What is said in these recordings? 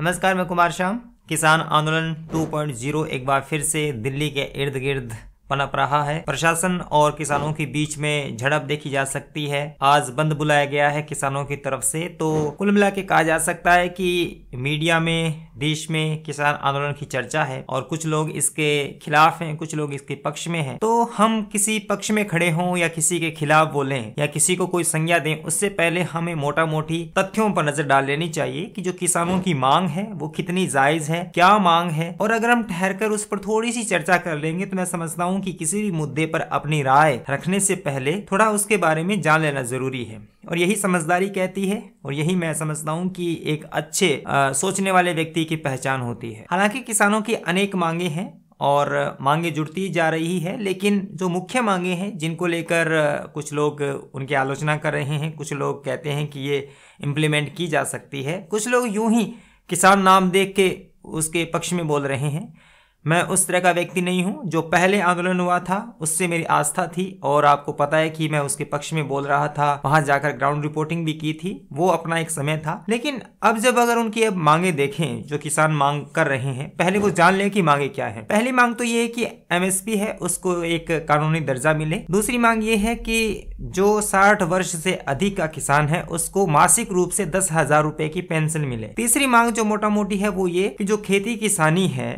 नमस्कार मैं कुमार श्याम किसान आंदोलन 2.0 एक बार फिर से दिल्ली के इर्द गिर्द पनप रहा है प्रशासन और किसानों के बीच में झड़प देखी जा सकती है आज बंद बुलाया गया है किसानों की तरफ से तो कुल मिला के कहा जा सकता है कि मीडिया में देश में किसान आंदोलन की चर्चा है और कुछ लोग इसके खिलाफ हैं कुछ लोग इसके पक्ष में हैं तो हम किसी पक्ष में खड़े हों या किसी के खिलाफ बोले या किसी को कोई संज्ञा दें उससे पहले हमें मोटा मोटी तथ्यों पर नजर डाल लेनी चाहिए कि जो किसानों की मांग है वो कितनी जायज है क्या मांग है और अगर हम ठहर कर उस पर थोड़ी सी चर्चा कर लेंगे तो मैं समझता हूँ कि किसी भी मुद्दे पर अपनी राय रखने से पहले थोड़ा उसके बारे में जान लेना ज़रूरी है और यही समझदारी कहती है और यही मैं समझता हूँ कि एक अच्छे आ, सोचने वाले व्यक्ति की पहचान होती है हालांकि किसानों की अनेक मांगे हैं और मांगे जुड़ती जा रही है लेकिन जो मुख्य मांगे हैं जिनको लेकर कुछ लोग उनकी आलोचना कर रहे हैं कुछ लोग कहते हैं कि ये इम्प्लीमेंट की जा सकती है कुछ लोग यूं ही किसान नाम देख के उसके पक्ष में बोल रहे हैं मैं उस तरह का व्यक्ति नहीं हूँ जो पहले आंदोलन हुआ था उससे मेरी आस्था थी और आपको पता है कि मैं उसके पक्ष में बोल रहा था वहां जाकर ग्राउंड रिपोर्टिंग भी की थी वो अपना एक समय था लेकिन अब जब अगर उनकी अब मांगे देखें जो किसान मांग कर रहे हैं पहले वो जान ले की मांगे क्या है पहली मांग तो ये है की एम है उसको एक कानूनी दर्जा मिले दूसरी मांग ये है की जो साठ वर्ष से अधिक का किसान है उसको मासिक रूप से दस हजार रूपए की पेंशन मिले तीसरी मांग जो मोटा मोटी है वो ये कि जो खेती किसानी है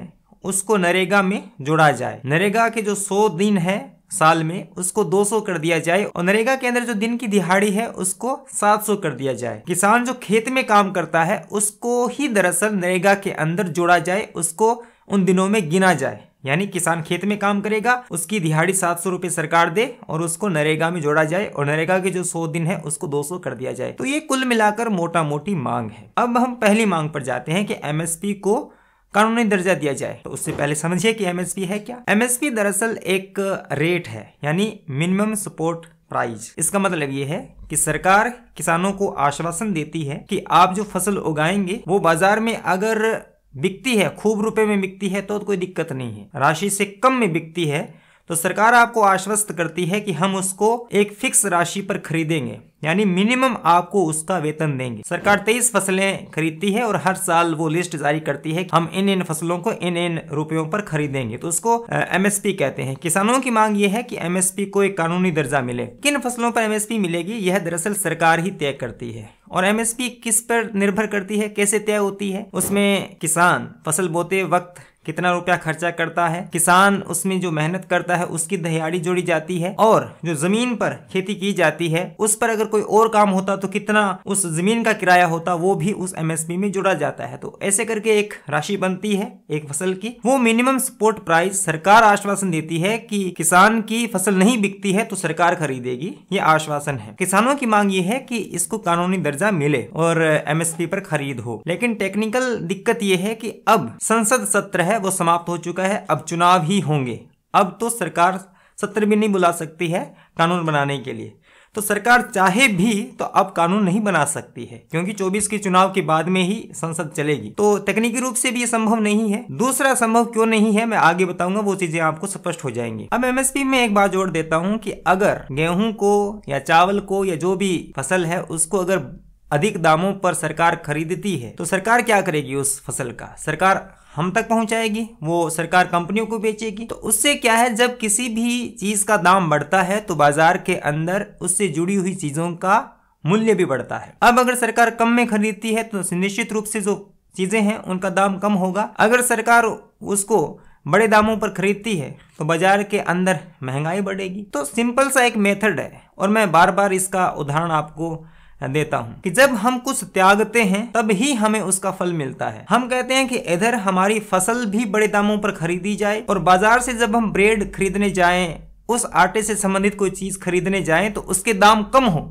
उसको नरेगा में जोड़ा जाए नरेगा के जो सौ दिन है साल में उसको 200 कर दिया जाए और नरेगा के अंदर जो दिन की दिहाड़ी है उसको 700 कर दिया जाए किसान जो खेत में काम करता है उसको ही दरअसल नरेगा के अंदर जोड़ा जाए उसको उन दिनों में गिना जाए यानी किसान खेत में काम करेगा उसकी दिहाड़ी सात सौ रूपये सरकार दे और उसको नरेगा में जोड़ा जाए और नरेगा के जो सौ दिन है उसको दो सौ कर दिया जाए तो ये कुल मिलाकर मोटा मोटी मांग है अब हम पहली मांग पर जाते हैं कि एमएसपी को कानूनी दर्जा दिया जाए तो उससे पहले समझिए कि एमएसपी है क्या एमएसपी दरअसल एक रेट है यानी मिनिमम सपोर्ट प्राइस इसका मतलब ये है कि सरकार किसानों को आश्वासन देती है कि आप जो फसल उगाएंगे वो बाजार में अगर बिकती है खूब रुपए में बिकती है तो कोई दिक्कत नहीं है राशि से कम में बिकती है तो सरकार आपको आश्वस्त करती है कि हम उसको एक फिक्स राशि पर खरीदेंगे यानी मिनिमम आपको उसका वेतन देंगे सरकार तेईस फसलें खरीदती है और हर साल वो लिस्ट जारी करती है हम इन इन फसलों को इन इन रुपयों पर खरीदेंगे तो उसको एमएसपी कहते हैं किसानों की मांग ये है कि एमएसपी को एक कानूनी दर्जा मिले किन फसलों पर एमएसपी मिलेगी यह दरअसल सरकार ही तय करती है और एमएसपी किस पर निर्भर करती है कैसे तय होती है उसमें किसान फसल बोते वक्त कितना रुपया खर्चा करता है किसान उसमें जो मेहनत करता है उसकी दहाड़ी जोड़ी जाती है और जो जमीन पर खेती की जाती है उस पर अगर कोई और काम होता तो कितना उस जमीन का किराया होता वो भी उस एमएसपी में जुड़ा जाता है तो ऐसे करके एक राशि बनती है एक फसल की वो मिनिमम सपोर्ट प्राइस सरकार आश्वासन देती है कि किसान की फसल नहीं बिकती है तो सरकार खरीदेगी ये आश्वासन है किसानों की मांग ये है कि इसको कानूनी दर्जा मिले और एमएसपी पर खरीद हो लेकिन टेक्निकल दिक्कत ये है कि अब संसद सत्र है है वो समाप्त हो चुका है अब चुनाव ही होंगे अब तो सरकार सत्र भी नहीं बुला सकती है कानून बनाने के लिए तो सरकार चाहे भी तो अब कानून नहीं बना सकती है क्योंकि 24 के चुनाव के बाद में ही संसद चलेगी तो तकनीकी रूप से भी ये संभव नहीं है दूसरा संभव क्यों नहीं है मैं आगे बताऊंगा वो चीजें आपको स्पष्ट हो जाएंगी अब एमएसपी में एक बात जोड़ देता हूँ कि अगर गेहूं को या चावल को या जो भी फसल है उसको अगर अधिक दामों पर सरकार खरीदती है तो सरकार क्या करेगी उस फसल का सरकार हम तक पहुंचाएगी वो सरकार कंपनियों को बेचेगी तो उससे क्या है जब किसी भी चीज का दाम बढ़ता है तो बाजार के अंदर उससे जुड़ी हुई चीजों का मूल्य भी बढ़ता है अब अगर सरकार कम में खरीदती है तो निश्चित रूप से जो चीजें हैं उनका दाम कम होगा अगर सरकार उसको बड़े दामों पर खरीदती है तो बाजार के अंदर महंगाई बढ़ेगी तो सिंपल सा एक मेथड है और मैं बार बार इसका उदाहरण आपको देता हूँ कि जब हम कुछ त्यागते हैं तब ही हमें उसका फल मिलता है हम कहते हैं कि इधर हमारी फसल भी बड़े दामों पर खरीदी जाए और बाजार से जब हम ब्रेड खरीदने जाएं उस आटे से संबंधित कोई चीज खरीदने जाएं तो उसके दाम कम हो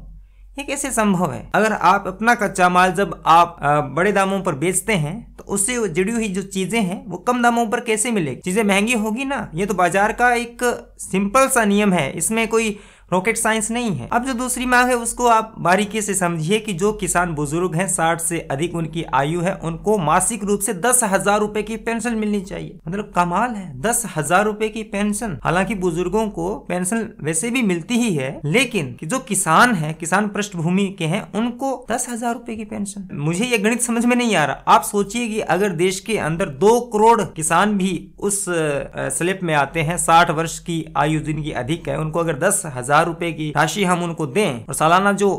ये कैसे संभव है अगर आप अपना कच्चा माल जब आप बड़े दामों पर बेचते हैं तो उससे जुड़ी हुई जो चीजें हैं वो कम दामों पर कैसे मिलेगी चीजें महंगी होगी ना ये तो बाजार का एक सिंपल सा नियम है इसमें कोई रॉकेट साइंस नहीं है अब जो दूसरी मांग है उसको आप बारीकी से समझिए कि जो किसान बुजुर्ग हैं साठ से अधिक उनकी आयु है उनको मासिक रूप से दस हजार रूपए की पेंशन मिलनी चाहिए मतलब कमाल है दस हजार रूपए की पेंशन हालांकि बुजुर्गों को पेंशन वैसे भी मिलती ही है लेकिन जो किसान है किसान पृष्ठभूमि के हैं उनको दस हजार रूपए की पेंशन मुझे ये गणित समझ में नहीं आ रहा आप सोचिए कि अगर देश के अंदर दो करोड़ किसान भी उस स्लिप में आते हैं साठ वर्ष की आयु जिनकी अधिक है उनको अगर दस हजार हजार रुपए की राशि हम उनको दें और सालाना जो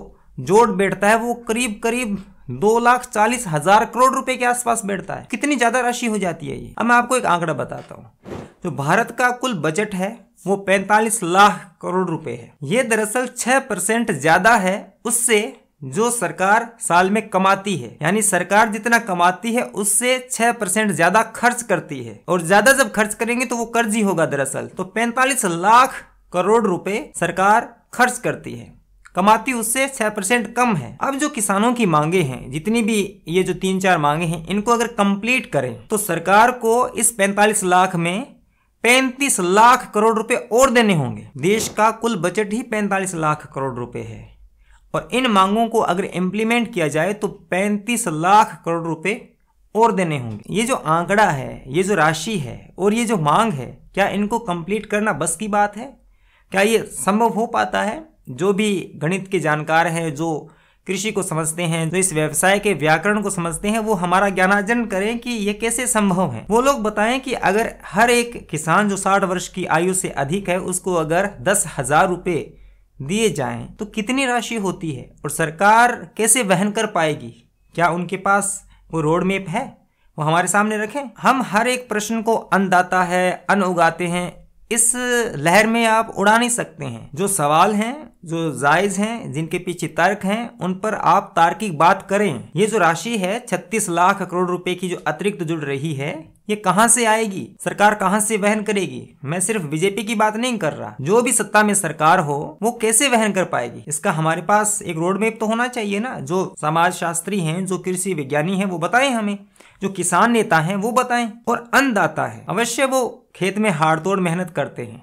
जोड़ बैठता है वो करीब करीब दो लाख चालीस हजार करोड़ रुपए के आसपास बैठता है कितनी ज्यादा राशि हो जाती है ये अब मैं आपको एक आंकड़ा बताता हूँ जो भारत का कुल बजट है वो 45 लाख करोड़ रुपए है ये दरअसल 6 परसेंट ज्यादा है उससे जो सरकार साल में कमाती है यानी सरकार जितना कमाती है उससे 6 परसेंट ज्यादा खर्च करती है और ज्यादा जब खर्च करेंगे तो वो कर्ज ही होगा दरअसल तो 45 लाख करोड़ रुपए सरकार खर्च करती है कमाती उससे छह परसेंट कम है अब जो किसानों की मांगे हैं जितनी भी ये जो तीन चार मांगे हैं इनको अगर कंप्लीट करें तो सरकार को इस 45 लाख में 35 लाख करोड़ रुपए और देने होंगे देश का कुल बजट ही 45 लाख करोड़ रुपए है और इन मांगों को अगर इम्प्लीमेंट किया जाए तो 35 लाख करोड़ रुपए और देने होंगे ये जो आंकड़ा है ये जो राशि है और ये जो मांग है क्या इनको कंप्लीट करना बस की बात है क्या ये संभव हो पाता है जो भी गणित के जानकार हैं जो कृषि को समझते हैं जो इस व्यवसाय के व्याकरण को समझते हैं वो हमारा ज्ञानार्जन करें कि ये कैसे संभव है वो लोग बताएं कि अगर हर एक किसान जो साठ वर्ष की आयु से अधिक है उसको अगर दस हजार रुपये दिए जाएं तो कितनी राशि होती है और सरकार कैसे वहन कर पाएगी क्या उनके पास वो रोड मैप है वो हमारे सामने रखें हम हर एक प्रश्न को अनदाता है अन्न उगाते हैं इस लहर में आप उड़ा नहीं सकते हैं जो सवाल हैं जो जायज़ हैं जिनके पीछे तर्क हैं उन पर आप तार्किक बात करें ये जो राशि है छत्तीस लाख करोड़ रुपए की जो अतिरिक्त जुड़ रही है ये कहाँ से आएगी सरकार कहाँ से वहन करेगी मैं सिर्फ बीजेपी की बात नहीं कर रहा जो भी सत्ता में सरकार हो वो कैसे वहन कर पाएगी इसका हमारे पास एक रोड मैप तो होना चाहिए ना जो समाज शास्त्री है जो कृषि विज्ञानी है वो बताएं हमें जो किसान नेता हैं वो बताएं और अन्नदाता है अवश्य वो खेत में तोड़ मेहनत करते हैं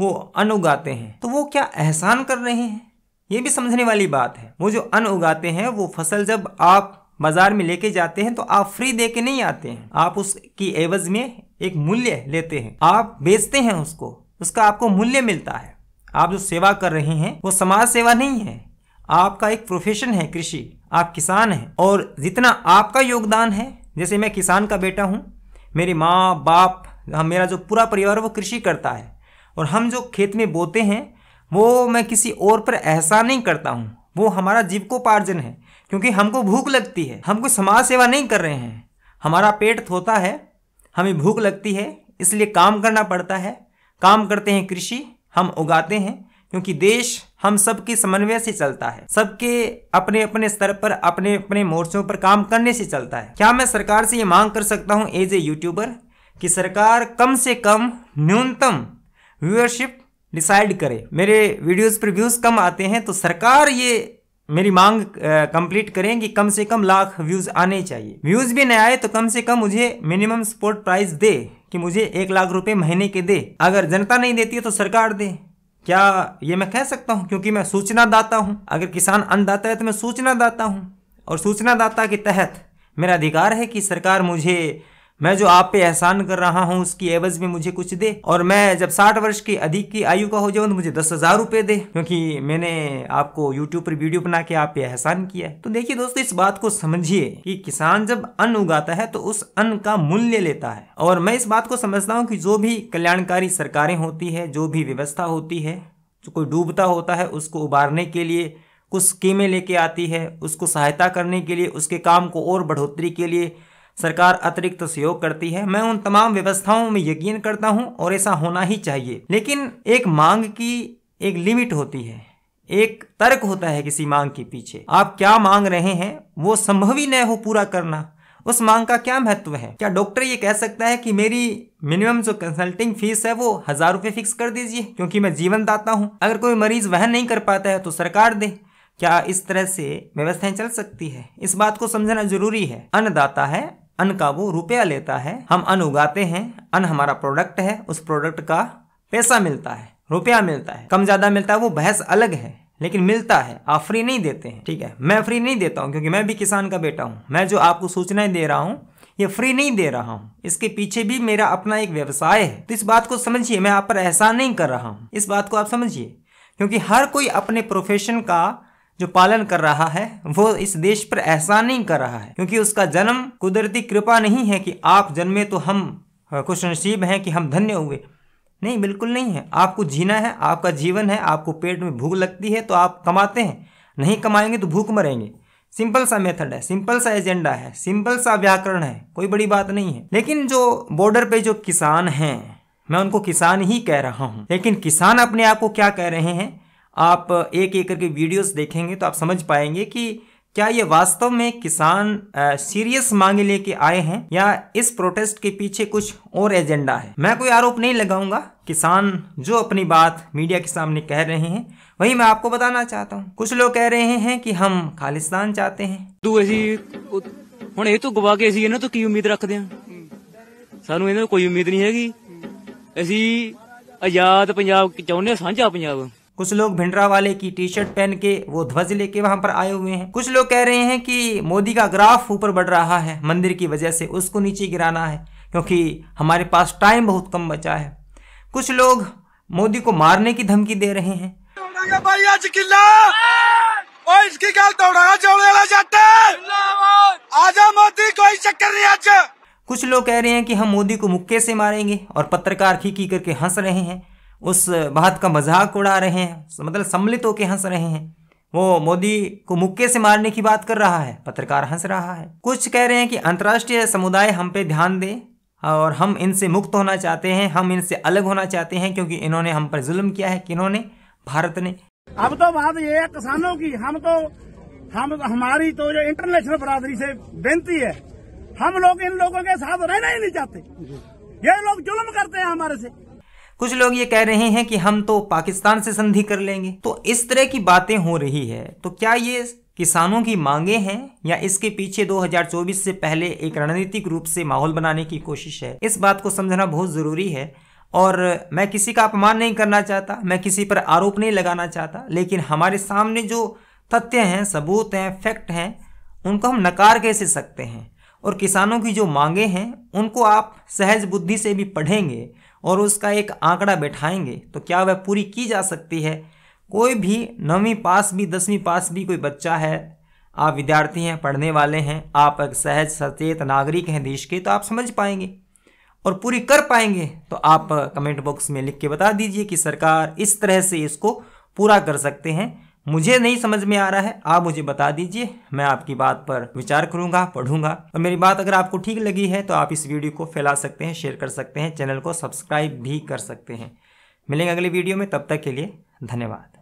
वो अन्न उगाते हैं तो वो क्या एहसान कर रहे हैं ये भी समझने वाली बात है वो जो अन्न उगाते हैं वो फसल जब आप बाज़ार में लेके जाते हैं तो आप फ्री दे के नहीं आते हैं आप उसकी एवज में एक मूल्य लेते हैं आप बेचते हैं उसको उसका आपको मूल्य मिलता है आप जो सेवा कर रहे हैं वो समाज सेवा नहीं है आपका एक प्रोफेशन है कृषि आप किसान हैं और जितना आपका योगदान है जैसे मैं किसान का बेटा हूँ मेरी माँ बाप हम मेरा जो पूरा परिवार है वो कृषि करता है और हम जो खेत में बोते हैं वो मैं किसी और पर एहसान नहीं करता हूँ वो हमारा जीवकोपार्जन है क्योंकि हमको भूख लगती है हम कोई समाज सेवा नहीं कर रहे हैं हमारा पेट थोता है हमें भूख लगती है इसलिए काम करना पड़ता है काम करते हैं कृषि हम उगाते हैं क्योंकि देश हम सबके समन्वय से चलता है सबके अपने अपने स्तर पर अपने अपने मोर्चों पर काम करने से चलता है क्या मैं सरकार से ये मांग कर सकता हूँ एज ए यूट्यूबर कि सरकार कम से कम न्यूनतम व्यूअरशिप डिसाइड करे मेरे वीडियोस पर व्यूज़ कम आते हैं तो सरकार ये मेरी मांग कंप्लीट करें कि कम से कम लाख व्यूज़ आने चाहिए व्यूज़ भी नहीं आए तो कम से कम मुझे मिनिमम सपोर्ट प्राइस दे कि मुझे एक लाख रुपए महीने के दे अगर जनता नहीं देती है तो सरकार दे क्या ये मैं कह सकता हूँ क्योंकि मैं सूचना दाता हूँ अगर किसान अन्नदाता है तो मैं सूचना दाता हूँ और सूचना दाता के तहत मेरा अधिकार है कि सरकार मुझे मैं जो आप पे एहसान कर रहा हूँ उसकी एवज में मुझे कुछ दे और मैं जब साठ वर्ष की अधिक की आयु का हो जाऊँ तो मुझे दस हजार रुपये दे क्योंकि मैंने आपको यूट्यूब पर वीडियो बना के आप पे एहसान किया है तो देखिए दोस्तों इस बात को समझिए कि किसान जब अन्न उगाता है तो उस अन्न का मूल्य लेता है और मैं इस बात को समझता हूँ कि जो भी कल्याणकारी सरकारें होती है जो भी व्यवस्था होती है जो कोई डूबता होता है उसको उबारने के लिए कुछ स्कीमें लेके आती है उसको सहायता करने के लिए उसके काम को और बढ़ोतरी के लिए सरकार अतिरिक्त सहयोग करती है मैं उन तमाम व्यवस्थाओं में यकीन करता हूँ और ऐसा होना ही चाहिए लेकिन एक मांग की एक लिमिट होती है एक तर्क होता है किसी मांग के पीछे आप क्या मांग रहे हैं वो संभव ही न हो पूरा करना उस मांग का क्या महत्व है क्या डॉक्टर ये कह सकता है कि मेरी मिनिमम जो कंसल्टिंग फीस है वो हजार रुपये फिक्स कर दीजिए क्योंकि मैं जीवन दाता हूँ अगर कोई मरीज वह नहीं कर पाता है तो सरकार दे क्या इस तरह से व्यवस्थाएं चल सकती है इस बात को समझना जरूरी है अन्नदाता है अन्न का वो रुपया लेता है हम अन्न उगाते हैं अन्न हमारा प्रोडक्ट है उस प्रोडक्ट का पैसा मिलता है रुपया मिलता है कम ज़्यादा मिलता है वो बहस अलग है लेकिन मिलता है आप फ्री नहीं देते हैं ठीक है मैं फ्री नहीं देता हूँ क्योंकि मैं भी किसान का बेटा हूँ मैं जो आपको सूचनाएं दे रहा हूँ ये फ्री नहीं दे रहा हूँ इसके पीछे भी मेरा अपना एक व्यवसाय है तो इस बात को समझिए मैं आप पर एहसान नहीं कर रहा हूँ इस बात को आप समझिए क्योंकि हर कोई अपने प्रोफेशन का जो पालन कर रहा है वो इस देश पर एहसान नहीं कर रहा है क्योंकि उसका जन्म कुदरती कृपा नहीं है कि आप जन्मे तो हम हाँ, खुश नसीब हैं कि हम धन्य हुए नहीं बिल्कुल नहीं है आपको जीना है आपका जीवन है आपको पेट में भूख लगती है तो आप कमाते हैं नहीं कमाएंगे तो भूख मरेंगे सिंपल सा मेथड है सिंपल सा एजेंडा है सिंपल सा व्याकरण है कोई बड़ी बात नहीं है लेकिन जो बॉर्डर पे जो किसान हैं मैं उनको किसान ही कह रहा हूँ लेकिन किसान अपने आप को क्या कह रहे हैं आप एक एक करके वीडियोस देखेंगे तो आप समझ पाएंगे कि क्या ये वास्तव में किसान सीरियस मांगे लेके आए हैं या इस प्रोटेस्ट के पीछे कुछ और एजेंडा है मैं कोई आरोप नहीं लगाऊंगा किसान जो अपनी बात मीडिया के सामने कह रहे हैं वही मैं आपको बताना चाहता हूँ कुछ लोग कह रहे हैं कि हम खालिस्तान चाहते हैं तू ऐसी हम ये तो गवा के ऐसी ਇਹਨਾਂ ਤੋਂ ਕੀ ਉਮੀਦ ਰੱਖਦੇ ਹਾਂ ਸਾਨੂੰ ਇਹਨਾਂ ਤੋਂ ਕੋਈ ਉਮੀਦ ਨਹੀਂ ਹੈਗੀ ਅਸੀਂ ਆਜ਼ਾਦ ਪੰਜਾਬ ਚਾਹੁੰਦੇ ਹਾਂ कुछ लोग भिंडरा वाले की टी शर्ट पहन के वो ध्वज लेके वहां पर आए हुए हैं कुछ लोग कह रहे हैं कि मोदी का ग्राफ ऊपर बढ़ रहा है मंदिर की वजह से उसको नीचे गिराना है क्योंकि हमारे पास टाइम बहुत कम बचा है कुछ लोग मोदी को मारने की धमकी दे रहे हैं इसकी आजा मोदी कोई चक्कर नहीं आज कुछ लोग कह रहे हैं कि हम मोदी को मुक्के से मारेंगे और पत्रकार खी की करके हंस रहे हैं उस बात का मजाक उड़ा रहे हैं मतलब सम्मिलित होकर हंस रहे हैं वो मोदी को मुक्के से मारने की बात कर रहा है पत्रकार हंस रहा है कुछ कह रहे हैं कि अंतर्राष्ट्रीय समुदाय हम पे ध्यान दे और हम इनसे मुक्त होना चाहते हैं हम इनसे अलग होना चाहते हैं क्योंकि इन्होंने हम पर जुल्म किया है किन्होंने भारत ने अब तो बात ये है किसानों की हम तो हम तो, हमारी तो जो इंटरनेशनल बरादरी से बेनती है हम लोग इन लोगों के साथ रहना ही नहीं चाहते ये लोग जुल्म करते हैं हमारे से कुछ लोग ये कह रहे हैं कि हम तो पाकिस्तान से संधि कर लेंगे तो इस तरह की बातें हो रही है तो क्या ये किसानों की मांगे हैं या इसके पीछे 2024 से पहले एक रणनीतिक रूप से माहौल बनाने की कोशिश है इस बात को समझना बहुत ज़रूरी है और मैं किसी का अपमान नहीं करना चाहता मैं किसी पर आरोप नहीं लगाना चाहता लेकिन हमारे सामने जो तथ्य हैं सबूत हैं फैक्ट हैं उनको हम नकार कैसे सकते हैं और किसानों की जो मांगे हैं उनको आप सहज बुद्धि से भी पढ़ेंगे और उसका एक आंकड़ा बैठाएंगे तो क्या वह पूरी की जा सकती है कोई भी नौवीं पास भी दसवीं पास भी कोई बच्चा है आप विद्यार्थी हैं पढ़ने वाले हैं आप एक सहज सचेत नागरिक हैं देश के तो आप समझ पाएंगे और पूरी कर पाएंगे तो आप कमेंट बॉक्स में लिख के बता दीजिए कि सरकार इस तरह से इसको पूरा कर सकते हैं मुझे नहीं समझ में आ रहा है आप मुझे बता दीजिए मैं आपकी बात पर विचार करूंगा पढ़ूंगा और मेरी बात अगर आपको ठीक लगी है तो आप इस वीडियो को फैला सकते हैं शेयर कर सकते हैं चैनल को सब्सक्राइब भी कर सकते हैं मिलेंगे अगले वीडियो में तब तक के लिए धन्यवाद